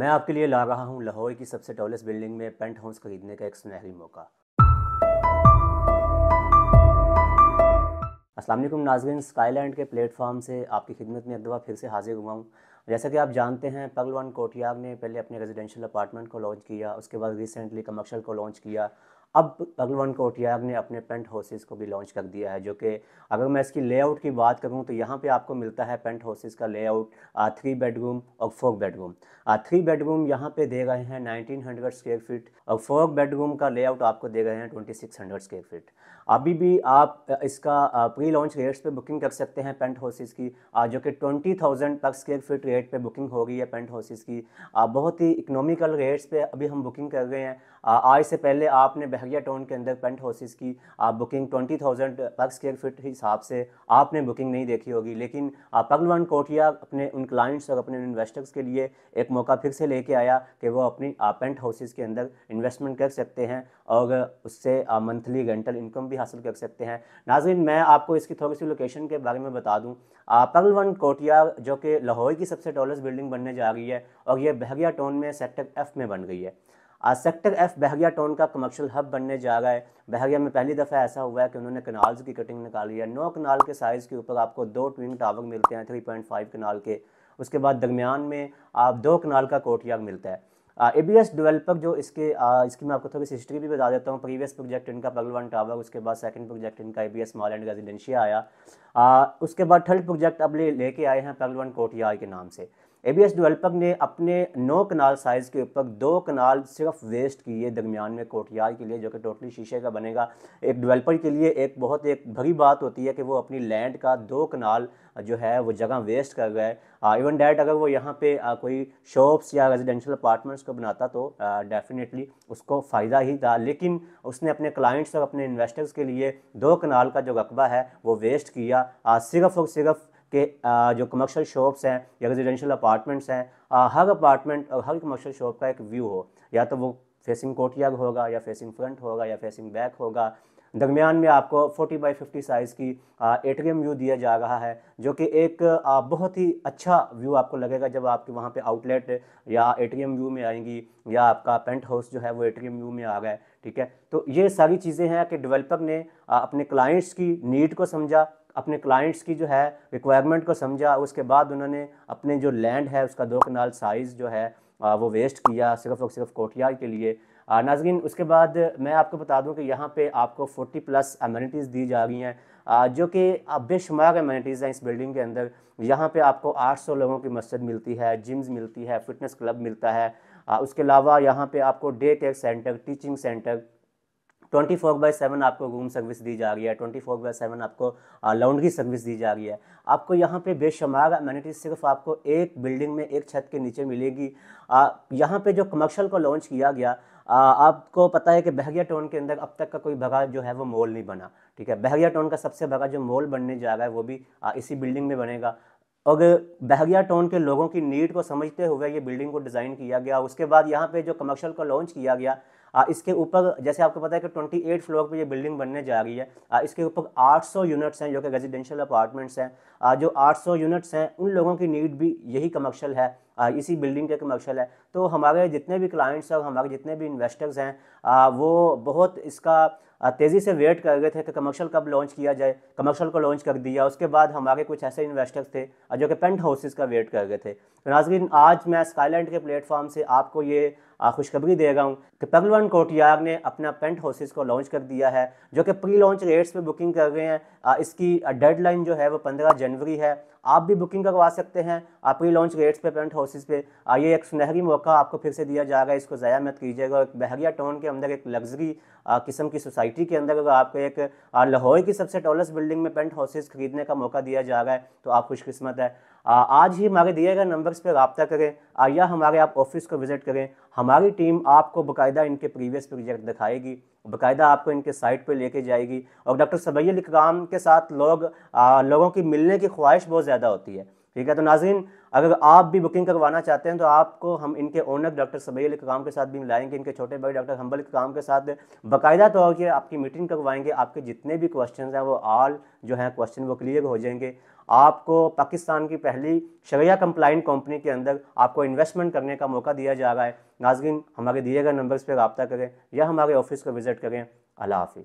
मैं आपके लिए ला रहा हूँ लाहौर की सबसे टॉलेस्ट बिल्डिंग में पेंट हाउस खरीदने का एक सुनहरी मौका वालेकुम नाजरीन स्काईलैंड के प्लेटफॉर्म से आपकी खिदमत में एक दफ़ा फिर से हाजिर हुआ हूँ जैसा कि आप जानते हैं पगलवान कोटियाग ने पहले अपने रेजिडेंशियल अपार्टमेंट को लॉन्च किया उसके बाद रिसेंटली कमर्शल को लॉन्च किया अब भगवान कोटियाग ने अपने पेंट हाउसेस को भी लॉन्च कर दिया है जो कि अगर मैं इसकी लेआउट की बात करूं तो यहाँ पे आपको मिलता है पेंट हाउसेस का लेआउट थ्री बेडरूम और फोर बेडरूम थ्री बेडरूम यहाँ पे दे रहे हैं 1900 स्क्वेयर फीट और फोर बेडरूम का लेआउट आपको दे रहे हैं 2600 स्क्वायर फीट अभी भी आप इसका प्री लॉन्च रेट्स पे बुकिंग कर सकते हैं पेंट हाउसेस की जो कि twenty thousand per square feet rate पे बुकिंग हो गई है पेंट हाउसेस की बहुत ही इकोनॉमिकल रेट्स पे अभी हम बुकिंग कर रहे हैं आज से पहले आपने लहरिया टाउन के अंदर पेंट हाउसेस की आप booking twenty thousand per square feet हिसाब से आपने बुकिंग नहीं देखी होगी लेकिन पगलवान कोटिया अपने उन क्लाइंट्स और अपने इन्वेस्टर्स के लिए एक मौका फिर से लेके आया कि वो अपनी पेंट हाउसेस के अंदर इन्वेस्टमेंट कर सकते हैं और उससे मंथली रेंटल इनकम भी हासिल कर सकते हैं नाजिन मैं आपको इसकी थोड़ी सी लोकेशन के बारे में बता दूँ पगलवान कोटिया जो कि लाहौर की सबसे टॉलेस्ट बिल्डिंग बनने जा रही है और यह बहरिया टाउन में सेक्टर एफ में बन गई है आज सेक्टर एफ बहगिया टाउन का कमर्शियल हब बनने जा रहा है बहगिया में पहली दफ़ा ऐसा हुआ है कि उन्होंने कनाल्स की कटिंग निकाली है नौ कनाल के साइज़ के ऊपर आपको दो ट्विन टावर मिलते हैं थ्री पॉइंट फाइव कनाल के उसके बाद दरमियान में आप दो कनाल का कोर्टयार्ड मिलता है ए बी एस डेवलपर जो इसके आ, इसकी मैं आपको थोड़ी सी हिस्ट्री भी बता देता हूँ प्रीवियस प्रोजेक्ट इनका पगल वन टावर उसके बाद सेकंड प्रोजेक्ट इनका A B S mall and residential आया आ, उसके बाद थर्ड प्रोजेक्ट अब ले लेके आए हैं पगल वन कोटियार के नाम से एबीएस डेवलपर ने अपने नौ कनाल साइज़ के ऊपर दो कनाल सिर्फ वेस्ट किए दरमियान में कोटियार के लिए जो कि टोटली शीशे का बनेगा एक डेवलपर के लिए एक बहुत एक भरी बात होती है कि वो अपनी लैंड का दो कनाल जो है वो जगह वेस्ट कर रहा है इवन डैट अगर वो यहाँ पे आ, कोई शॉप्स या रेजिडेंशल अपार्टमेंट्स को बनाता तो डेफिनेटली उसको फ़ायदा ही था लेकिन उसने अपने क्लाइंट्स और अपने इन्वेस्टर्स के लिए दो कनाल का जो रकबा है वो वेस्ट किया आ, सिर्फ और सिर्फ कि जो कमर्शल शॉप्स हैं या रेजिडेंशियल अपार्टमेंट्स हैं हर अपार्टमेंट और हर कमर्शल शॉप का एक व्यू हो या तो वो फेसिंग कोर्टयार्ड होगा या फेसिंग फ्रंट होगा या फेसिंग बैक होगा दरमियान में आपको 40 बाई 50 साइज़ की एम व्यू दिया जा रहा है जो कि एक आ, बहुत ही अच्छा व्यू आपको लगेगा जब आपके वहाँ पे आउटलेट या एम व्यू में आएंगी या आपका पेंट हाउस जो है वो एम व्यू में आ गया ठीक है तो ये सारी चीज़ें हैं कि डेवलपर ने आ, अपने क्लाइंट्स की नीड को समझा अपने क्लाइंट्स की जो है रिक्वायरमेंट को समझा उसके बाद उन्होंने अपने जो लैंड है उसका दो कनाल साइज़ जो है वो वेस्ट किया सिर्फ और सिर्फ कोटियार के लिए नाजगिन उसके बाद मैं आपको बता दूं कि यहाँ पे आपको 40 प्लस अमेनिटीज़ दी जा रही हैं जो कि बेशुमार अमेनिटीज़ हैं इस बिल्डिंग के अंदर यहाँ पे आपको 800 लोगों की मस्जिद मिलती है जिम्स मिलती है फिटनेस क्लब मिलता है उसके अलावा यहाँ पे आपको day care centre teaching centre twenty four by seven आपको रूम सर्विस दी जा रही है ट्वेंटी फोर बाई सेवन आपको लाउंड सर्विस दी जा रही है आपको यहाँ पे बेशुमार अमेनिटीज सिर्फ आपको एक बिल्डिंग में एक छत के नीचे मिलेगी यहाँ पे जो कमर्शल को लॉन्च किया गया आ, आपको पता है कि बहरिया टाउन के अंदर अब तक का कोई भगा जो है वो मॉल नहीं बना ठीक है बहरिया टाउन का सबसे भगा जो मॉल बनने जा रहा है वो भी आ, इसी बिल्डिंग में बनेगा और बहगिया टाउन के लोगों की नीड को समझते हुए ये बिल्डिंग को डिज़ाइन किया गया उसके बाद यहाँ पे जो कमर्शियल को लॉन्च किया गया आ, इसके ऊपर जैसे आपको पता है कि 28 फ्लोर पे ये बिल्डिंग बनने जा रही है आ, इसके ऊपर 800 यूनिट्स हैं जो कि रेजिडेंशियल अपार्टमेंट्स हैं जो 800 यूनिट्स हैं उन लोगों की नीड भी यही कमर्शियल है आ, इसी बिल्डिंग के कमर्शियल है तो हमारे जितने भी क्लाइंट्स और हमारे जितने भी इन्वेस्टर्स हैं वो बहुत इसका तेज़ी से वेट कर रहे थे कि कमर्शियल कब लॉन्च किया जाए कमर्शियल को लॉन्च कर दिया उसके बाद हमारे कुछ ऐसे इन्वेस्टर्स थे जो कि पेंट हाउसेस का वेट कर रहे थे तो नाजरीन आज मैं स्काईलैंड के प्लेटफॉर्म से आपको ये खुशखबरी दे रहा हूँ कि पगलवन कोटियार ने अपना पेंट हाउसेस को लॉन्च कर दिया है जो कि प्री लॉन्च रेट्स पर बुकिंग कर रहे हैं इसकी डेडलाइन जो है वो पंद्रह जनवरी है आप भी बुकिंग करवा सकते हैं प्री लॉन्च रेट्स पर पेंट हाउसेज पे ये एक सुनहरी मौका मौका आपको फिर से दिया जाएगा इसको ज़ाया मत कीजिएगा एक बहरिया टाउन के अंदर एक लग्जरी किस्म की सोसाइटी के अंदर अगर आपको एक लाहौर की सबसे टॉलेस्ट बिल्डिंग में पेंट हाउसेज खरीदने का मौका दिया जा रहा है तो आप खुशकस्मत है आज ही हमारे दिए गए नंबर्स पर रबता करें या हमारे आप ऑफिस को विज़िट करें हमारी टीम आपको बाकायदा इनके प्रीवियस प्रोजेक्ट दिखाएगी बाकायदा आपको इनके साइट पर लेके जाएगी और डॉक्टर सबैल इकराम के साथ लोग आ, लोगों की मिलने की ख्वाहिश बहुत ज़्यादा होती है ठीक है तो नाजीन अगर आप भी बुकिंग करवाना चाहते हैं तो आपको हम इनके ओनर डॉक्टर सबैल काम के साथ भी मिलाएंगे इनके छोटे भाई डॉक्टर हम्बल काम के साथ बाकायदा तौर के आपकी मीटिंग करवाएंगे आपके जितने भी क्वेश्चन हैं वो आल जो हैं क्वेश्चन वो क्लियर हो जाएंगे आपको पाकिस्तान की पहली शरिया कंप्लाइंट कंपनी के अंदर आपको इन्वेस्टमेंट करने का मौका दिया जा रहा है नाजगिन हमारे दिए गए नंबर्स पर रबता करें या हमारे ऑफिस को विज़िट करें अला हाफिज़